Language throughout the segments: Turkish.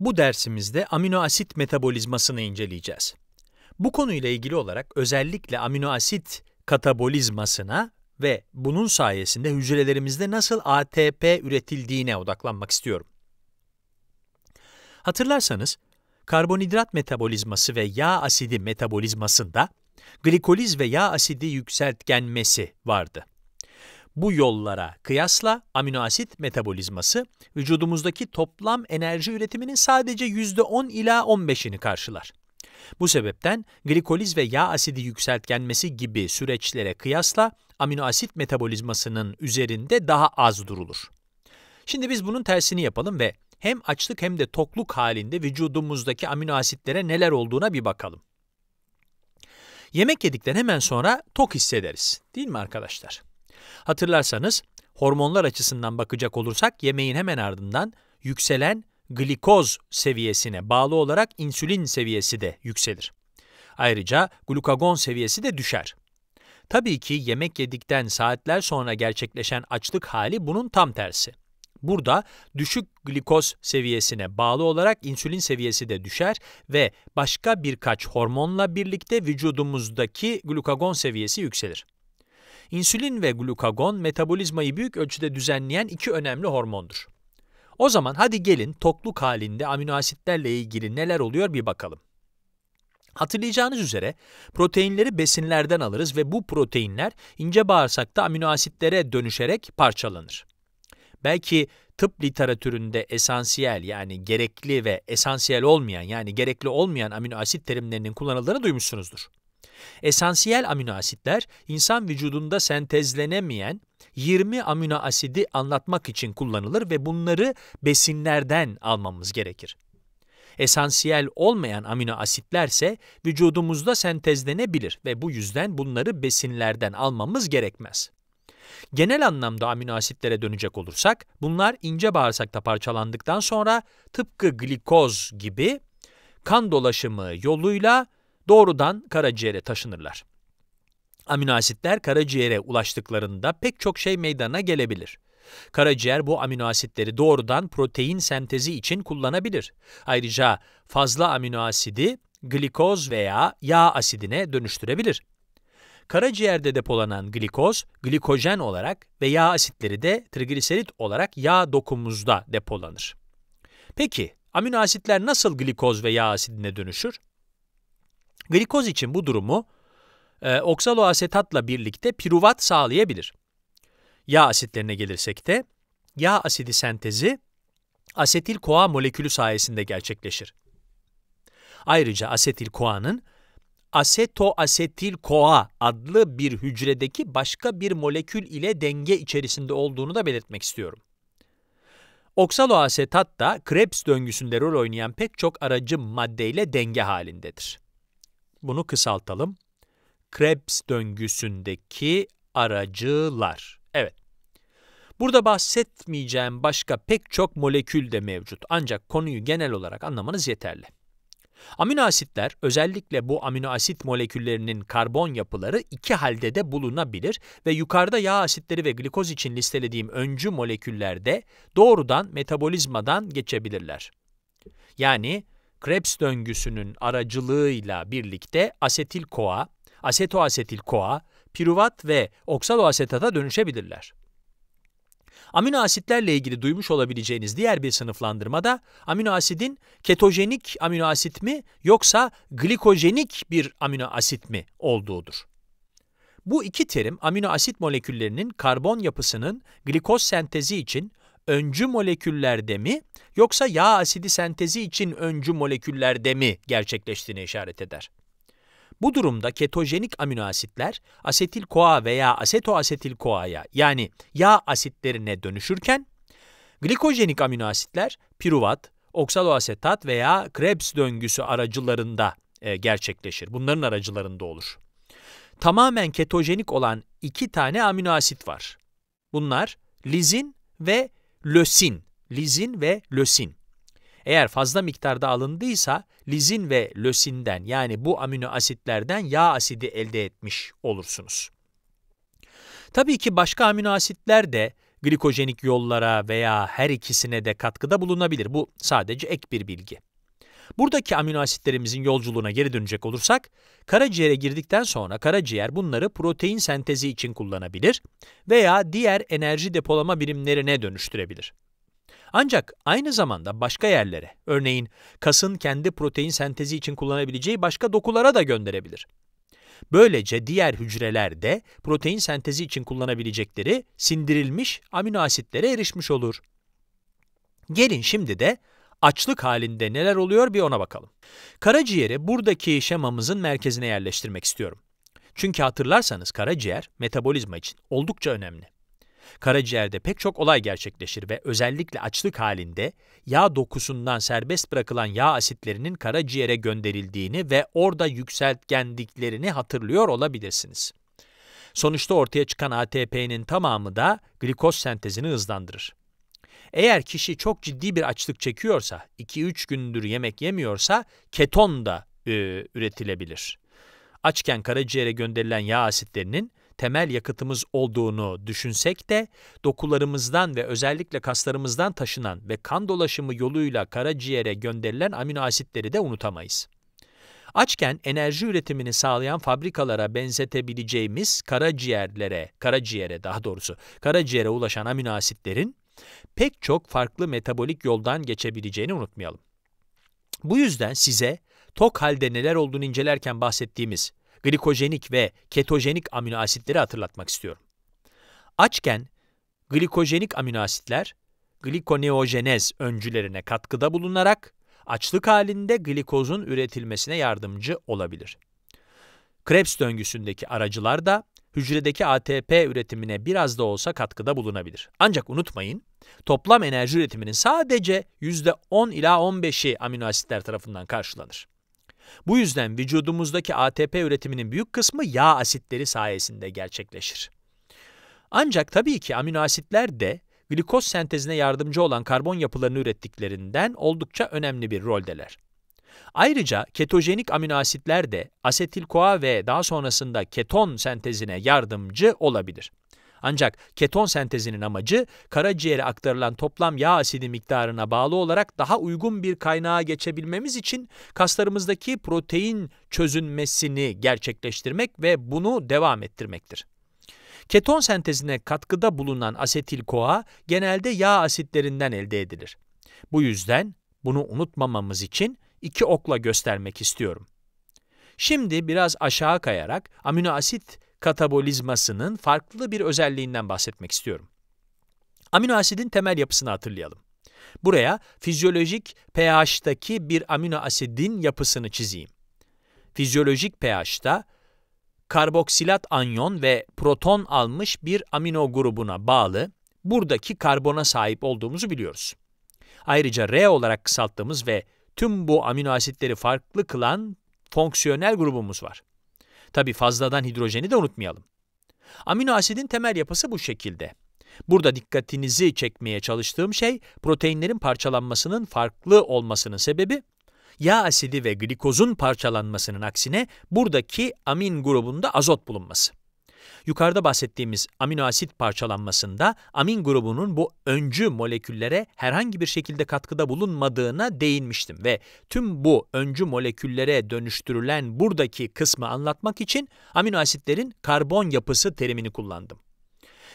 Bu dersimizde amino asit metabolizmasını inceleyeceğiz. Bu konuyla ilgili olarak özellikle amino asit katabolizmasına ve bunun sayesinde hücrelerimizde nasıl ATP üretildiğine odaklanmak istiyorum. Hatırlarsanız, karbonhidrat metabolizması ve yağ asidi metabolizmasında glikoliz ve yağ asidi yükseltgenmesi vardı. Bu yollara kıyasla amino asit metabolizması vücudumuzdaki toplam enerji üretiminin sadece %10 ila 15'ini karşılar. Bu sebepten glikoliz ve yağ asidi yükseltgenmesi gibi süreçlere kıyasla amino asit metabolizmasının üzerinde daha az durulur. Şimdi biz bunun tersini yapalım ve hem açlık hem de tokluk halinde vücudumuzdaki amino asitlere neler olduğuna bir bakalım. Yemek yedikten hemen sonra tok hissederiz değil mi arkadaşlar? Hatırlarsanız hormonlar açısından bakacak olursak yemeğin hemen ardından yükselen glikoz seviyesine bağlı olarak insülin seviyesi de yükselir. Ayrıca glukagon seviyesi de düşer. Tabii ki yemek yedikten saatler sonra gerçekleşen açlık hali bunun tam tersi. Burada düşük glikoz seviyesine bağlı olarak insülin seviyesi de düşer ve başka birkaç hormonla birlikte vücudumuzdaki glukagon seviyesi yükselir. İnsülin ve glukagon metabolizmayı büyük ölçüde düzenleyen iki önemli hormondur. O zaman hadi gelin tokluk halinde amino asitlerle ilgili neler oluyor bir bakalım. Hatırlayacağınız üzere proteinleri besinlerden alırız ve bu proteinler ince bağırsakta amino asitlere dönüşerek parçalanır. Belki tıp literatüründe esansiyel yani gerekli ve esansiyel olmayan yani gerekli olmayan amino asit terimlerinin kullanıldığını duymuşsunuzdur. Esansiyel amino asitler insan vücudunda sentezlenemeyen 20 amino asidi anlatmak için kullanılır ve bunları besinlerden almamız gerekir. Esansiyel olmayan amino asitlerse vücudumuzda sentezlenebilir ve bu yüzden bunları besinlerden almamız gerekmez. Genel anlamda amino asitlere dönecek olursak, bunlar ince bağırsakta parçalandıktan sonra tıpkı glikoz gibi kan dolaşımı yoluyla doğrudan karaciğere taşınırlar. Amino asitler karaciğere ulaştıklarında pek çok şey meydana gelebilir. Karaciğer bu amino asitleri doğrudan protein sentezi için kullanabilir. Ayrıca fazla amino asidi glikoz veya yağ asidine dönüştürebilir. Karaciğerde depolanan glikoz, glikojen olarak ve yağ asitleri de trigliserit olarak yağ dokumuzda depolanır. Peki, amino asitler nasıl glikoz ve yağ asidine dönüşür? Glikoz için bu durumu e, oksaloasetatla birlikte piruvat sağlayabilir. Yağ asitlerine gelirsek de yağ asidi sentezi asetil koa molekülü sayesinde gerçekleşir. Ayrıca asetil koa'nın asetoasetil koa adlı bir hücredeki başka bir molekül ile denge içerisinde olduğunu da belirtmek istiyorum. Oksaloasetat da Krebs döngüsünde rol oynayan pek çok aracı maddeyle denge halindedir. Bunu kısaltalım. Krebs döngüsündeki aracılar. Evet. Burada bahsetmeyeceğim başka pek çok molekül de mevcut ancak konuyu genel olarak anlamanız yeterli. Amino asitler özellikle bu amino asit moleküllerinin karbon yapıları iki halde de bulunabilir ve yukarıda yağ asitleri ve glikoz için listelediğim öncü moleküllerde doğrudan metabolizmadan geçebilirler. Yani Krebs döngüsünün aracılığıyla birlikte asetil koa, asetoasetil koa, piruvat ve oksaloasetata dönüşebilirler. Amino asitlerle ilgili duymuş olabileceğiniz diğer bir sınıflandırma da amino asidin ketojenik amino asit mi yoksa glikojenik bir amino asit mi olduğudur. Bu iki terim amino asit moleküllerinin karbon yapısının glikoz sentezi için öncü moleküllerde mi yoksa yağ asidi sentezi için öncü moleküllerde mi gerçekleştiğini işaret eder. Bu durumda ketojenik amino asitler asetil koa veya asetoasetil koaya yani yağ asitlerine dönüşürken glikojenik amino asitler piruvat, oksaloasetat veya Krebs döngüsü aracılarında e, gerçekleşir. Bunların aracılarında olur. Tamamen ketojenik olan iki tane amino asit var. Bunlar lizin ve lösin, lizin ve lösin. Eğer fazla miktarda alındıysa lizin ve lösinden yani bu amino asitlerden yağ asidi elde etmiş olursunuz. Tabii ki başka amino asitler de glikojenik yollara veya her ikisine de katkıda bulunabilir. Bu sadece ek bir bilgi. Buradaki amino asitlerimizin yolculuğuna geri dönecek olursak, karaciğere girdikten sonra karaciğer bunları protein sentezi için kullanabilir veya diğer enerji depolama birimlerine dönüştürebilir. Ancak aynı zamanda başka yerlere, örneğin kasın kendi protein sentezi için kullanabileceği başka dokulara da gönderebilir. Böylece diğer hücreler de protein sentezi için kullanabilecekleri sindirilmiş amino asitlere erişmiş olur. Gelin şimdi de açlık halinde neler oluyor bir ona bakalım. Karaciğeri buradaki şemamızın merkezine yerleştirmek istiyorum. Çünkü hatırlarsanız karaciğer metabolizma için oldukça önemli. Karaciğerde pek çok olay gerçekleşir ve özellikle açlık halinde yağ dokusundan serbest bırakılan yağ asitlerinin karaciğere gönderildiğini ve orada yükseltgendiklerini hatırlıyor olabilirsiniz. Sonuçta ortaya çıkan ATP'nin tamamı da glikoz sentezini hızlandırır. Eğer kişi çok ciddi bir açlık çekiyorsa, 2-3 gündür yemek yemiyorsa keton da e, üretilebilir. Açken karaciğere gönderilen yağ asitlerinin temel yakıtımız olduğunu düşünsek de dokularımızdan ve özellikle kaslarımızdan taşınan ve kan dolaşımı yoluyla karaciğere gönderilen amino asitleri de unutamayız. Açken enerji üretimini sağlayan fabrikalara benzetebileceğimiz karaciğerlere, karaciğere daha doğrusu karaciğere ulaşan amino asitlerin pek çok farklı metabolik yoldan geçebileceğini unutmayalım. Bu yüzden size tok halde neler olduğunu incelerken bahsettiğimiz glikojenik ve ketojenik amino asitleri hatırlatmak istiyorum. Açken glikojenik amino asitler glikoneojenez öncülerine katkıda bulunarak açlık halinde glikozun üretilmesine yardımcı olabilir. Krebs döngüsündeki aracılar da hücredeki ATP üretimine biraz da olsa katkıda bulunabilir. Ancak unutmayın, toplam enerji üretiminin sadece %10 ila 15'i amino asitler tarafından karşılanır. Bu yüzden vücudumuzdaki ATP üretiminin büyük kısmı yağ asitleri sayesinde gerçekleşir. Ancak tabii ki amino asitler de glikoz sentezine yardımcı olan karbon yapılarını ürettiklerinden oldukça önemli bir roldeler. Ayrıca ketojenik asitler de asetil-CoA ve daha sonrasında keton sentezine yardımcı olabilir. Ancak keton sentezinin amacı karaciğere aktarılan toplam yağ asidi miktarına bağlı olarak daha uygun bir kaynağa geçebilmemiz için kaslarımızdaki protein çözünmesini gerçekleştirmek ve bunu devam ettirmektir. Keton sentezine katkıda bulunan asetil-CoA genelde yağ asitlerinden elde edilir. Bu yüzden bunu unutmamamız için iki okla göstermek istiyorum. Şimdi biraz aşağı kayarak amino asit katabolizmasının farklı bir özelliğinden bahsetmek istiyorum. Amino asidin temel yapısını hatırlayalım. Buraya fizyolojik pH'taki bir amino asidin yapısını çizeyim. Fizyolojik pH'ta karboksilat anyon ve proton almış bir amino grubuna bağlı buradaki karbona sahip olduğumuzu biliyoruz. Ayrıca R olarak kısalttığımız ve tüm bu amino asitleri farklı kılan fonksiyonel grubumuz var. Tabi fazladan hidrojeni de unutmayalım. Amino asidin temel yapısı bu şekilde. Burada dikkatinizi çekmeye çalıştığım şey proteinlerin parçalanmasının farklı olmasının sebebi yağ asidi ve glikozun parçalanmasının aksine buradaki amin grubunda azot bulunması. Yukarıda bahsettiğimiz amino asit parçalanmasında amin grubunun bu öncü moleküllere herhangi bir şekilde katkıda bulunmadığına değinmiştim ve tüm bu öncü moleküllere dönüştürülen buradaki kısmı anlatmak için amino asitlerin karbon yapısı terimini kullandım.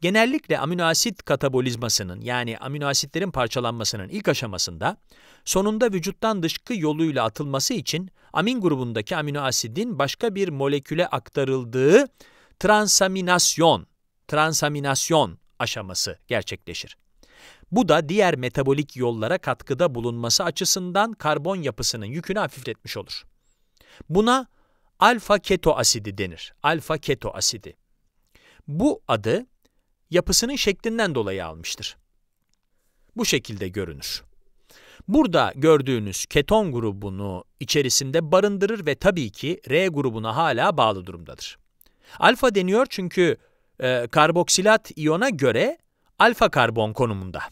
Genellikle amino asit katabolizmasının yani amino asitlerin parçalanmasının ilk aşamasında sonunda vücuttan dışkı yoluyla atılması için amin grubundaki amino asidin başka bir moleküle aktarıldığı transaminasyon, transaminasyon aşaması gerçekleşir. Bu da diğer metabolik yollara katkıda bulunması açısından karbon yapısının yükünü hafifletmiş olur. Buna alfa keto asidi denir. Alfa keto asidi. Bu adı yapısının şeklinden dolayı almıştır. Bu şekilde görünür. Burada gördüğünüz keton grubunu içerisinde barındırır ve tabii ki R grubuna hala bağlı durumdadır. Alfa deniyor çünkü e, karboksilat iyona göre alfa karbon konumunda.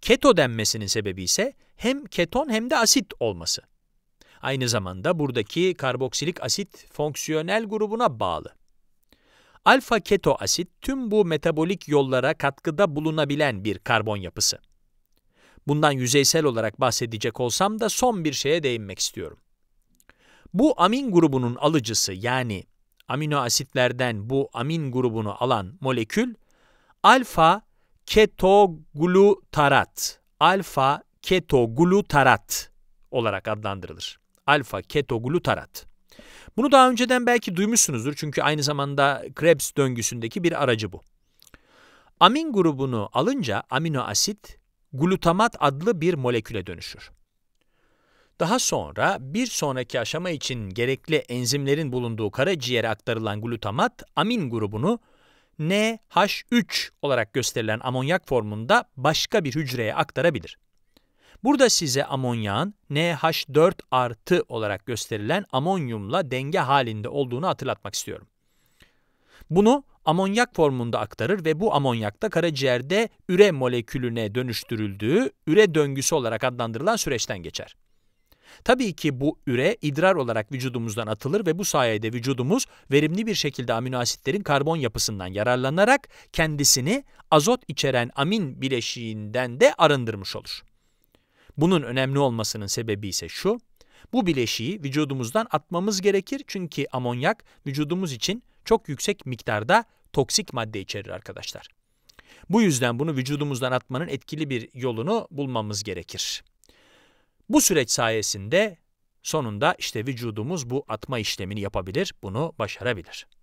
Keto denmesinin sebebi ise hem keton hem de asit olması. Aynı zamanda buradaki karboksilik asit fonksiyonel grubuna bağlı. Alfa keto asit tüm bu metabolik yollara katkıda bulunabilen bir karbon yapısı. Bundan yüzeysel olarak bahsedecek olsam da son bir şeye değinmek istiyorum. Bu amin grubunun alıcısı yani amino asitlerden bu amin grubunu alan molekül alfa ketoglutarat. Alfa ketoglutarat olarak adlandırılır. Alfa ketoglutarat. Bunu daha önceden belki duymuşsunuzdur çünkü aynı zamanda Krebs döngüsündeki bir aracı bu. Amin grubunu alınca amino asit glutamat adlı bir moleküle dönüşür. Daha sonra bir sonraki aşama için gerekli enzimlerin bulunduğu karaciğere aktarılan glutamat amin grubunu NH3 olarak gösterilen amonyak formunda başka bir hücreye aktarabilir. Burada size amonyağın NH4 artı olarak gösterilen amonyumla denge halinde olduğunu hatırlatmak istiyorum. Bunu amonyak formunda aktarır ve bu amonyakta karaciğerde üre molekülüne dönüştürüldüğü üre döngüsü olarak adlandırılan süreçten geçer. Tabii ki bu üre idrar olarak vücudumuzdan atılır ve bu sayede vücudumuz verimli bir şekilde aminoasitlerin karbon yapısından yararlanarak kendisini azot içeren amin bileşiğinden de arındırmış olur. Bunun önemli olmasının sebebi ise şu, bu bileşiği vücudumuzdan atmamız gerekir çünkü amonyak vücudumuz için çok yüksek miktarda toksik madde içerir arkadaşlar. Bu yüzden bunu vücudumuzdan atmanın etkili bir yolunu bulmamız gerekir. Bu süreç sayesinde sonunda işte vücudumuz bu atma işlemini yapabilir, bunu başarabilir.